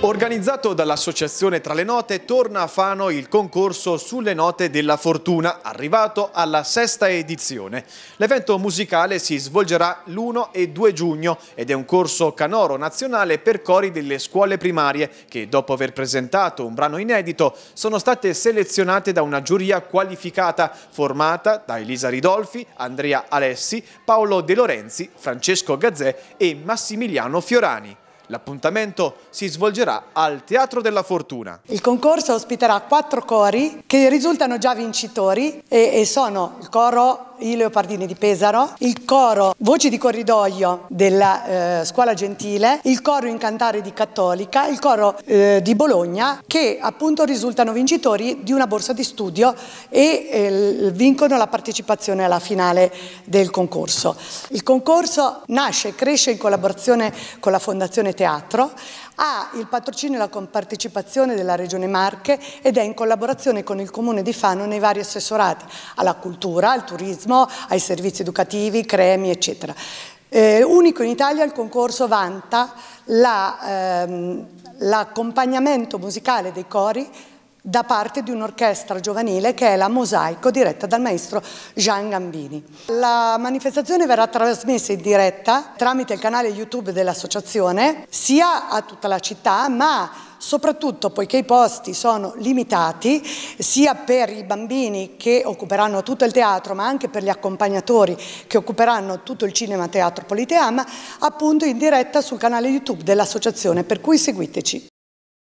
Organizzato dall'associazione Tra le Note, torna a Fano il concorso sulle note della fortuna, arrivato alla sesta edizione. L'evento musicale si svolgerà l'1 e 2 giugno ed è un corso canoro nazionale per cori delle scuole primarie che, dopo aver presentato un brano inedito, sono state selezionate da una giuria qualificata formata da Elisa Ridolfi, Andrea Alessi, Paolo De Lorenzi, Francesco Gazzè e Massimiliano Fiorani. L'appuntamento si svolgerà al Teatro della Fortuna. Il concorso ospiterà quattro cori che risultano già vincitori e, e sono il coro i Leopardini di Pesaro, il coro Voci di Corridoio della eh, Scuola Gentile, il coro Incantare di Cattolica, il coro eh, di Bologna che appunto risultano vincitori di una borsa di studio e eh, vincono la partecipazione alla finale del concorso. Il concorso nasce e cresce in collaborazione con la Fondazione Teatro, ha il patrocinio e la partecipazione della Regione Marche ed è in collaborazione con il Comune di Fano nei vari assessorati alla cultura, al turismo, turismo, ai servizi educativi, cremi, eccetera. Eh, unico in Italia il concorso vanta l'accompagnamento la, ehm, musicale dei cori da parte di un'orchestra giovanile che è la Mosaico diretta dal maestro Gian Gambini. La manifestazione verrà trasmessa in diretta tramite il canale YouTube dell'associazione sia a tutta la città ma soprattutto poiché i posti sono limitati sia per i bambini che occuperanno tutto il teatro ma anche per gli accompagnatori che occuperanno tutto il cinema teatro Politeama appunto in diretta sul canale YouTube dell'associazione per cui seguiteci.